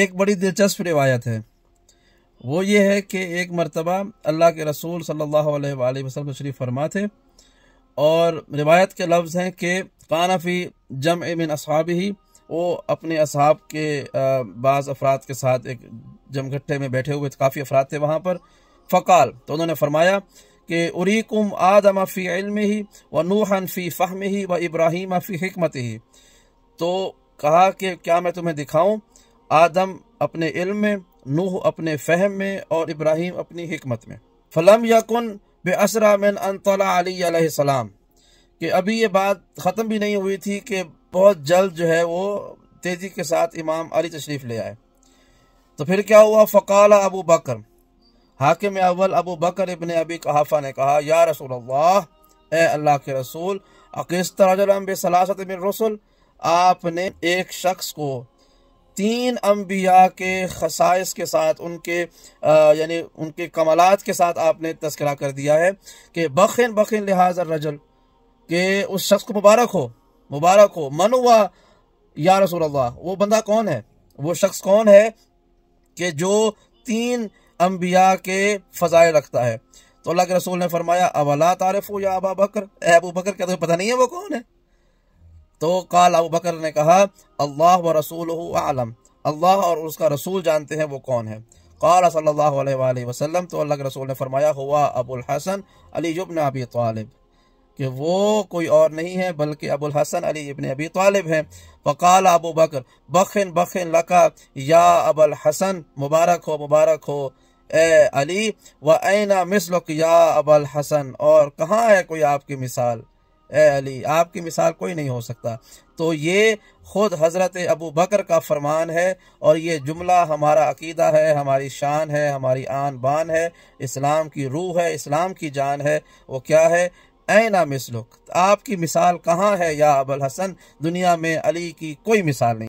एक बड़ी दिलचस्प रिवायत है वो ये है कि एक मरतबा अल्लाह के रसूल सल्ला वसलम शरीफ फरमा थे और रिवायत के लफ्ज़ हैं कि कानाफ़ी जम एमिन अब ही वो अपने असहाब के बाज़ अफराद के साथ एक जमघट्टे में बैठे हुए काफ़ी अफराद थे वहाँ पर फ़काल तो उन्होंने फरमाया कि उरीकुम आदम फ़ी इल्म ही व नूहन फ़ी फ़हम ही व इब्राहिम फ़ी हमत ही तो कहा कि क्या मैं तुम्हें दिखाऊँ आदम अपने इल्म में नूह अपने फहम में और इब्राहिम अपनी हमत में फलम यकुन बेअसरा मिन अनतलाम कि अभी ये बात ख़त्म भी नहीं हुई थी कि बहुत जल्द जो है वो तेज़ी के साथ इमाम अली तशरीफ़ ले आए तो फिर क्या हुआ फ़काल अबू बकर हाकिम अव्वल अबू बकर इबन अबी कहाफ़ा ने कहा या रसूल अल्लाह अल्लाह के रसूल अकेस्तर बेसलासत बिन रसुल आपने एक शख्स को तीन अम्बिया के खसाइस के साथ उनके यानी उनके कमलात के साथ आपने तस्करा कर दिया है कि बखिन बखिन लिहाज रजल के उस शख्स को मुबारक हो मुबारक हो मन हुआ या रसूल अल्लाह वो बंदा कौन है वो शख्स कौन है कि जो तीन अम्बिया के फ़जाए रखता है तो अल्लाह के रसूल ने फरमाया अवला तारफ़ हो या अबा बकर अबू बकर क्या तुम्हें पता नहीं है वो कौन है तो काल अबू बकर ने कहा अल्लाह व रसूल आलम अल्लाह और उसका रसूल जानते हैं वो कौन है कल सल्ला वसलम तो अल्लाह के रसूल ने फरमाया हुआ अबुल हसन अली जुबन अबी तालिब कि वो कोई और नहीं है बल्कि अबुल हसन अली इबन अबी तालिब हैं वकाल अबू बकर बखिन बखिन लका या अबुल हसन मुबारक हो मुबारक हो ए अली व ऐना मिसलुक या अबुल हसन और कहाँ है कोई आपकी मिसाल अली आपकी मिसाल कोई नहीं हो सकता तो ये ख़ुद हज़रत अबू बकर का फरमान है और ये जुमला हमारा अकीदा है हमारी शान है हमारी आन बान है इस्लाम की रूह है इस्लाम की जान है वो क्या है ऐना मिसलुक आपकी मिसाल कहाँ है या अबुल हसन दुनिया में अली की कोई मिसाल नहीं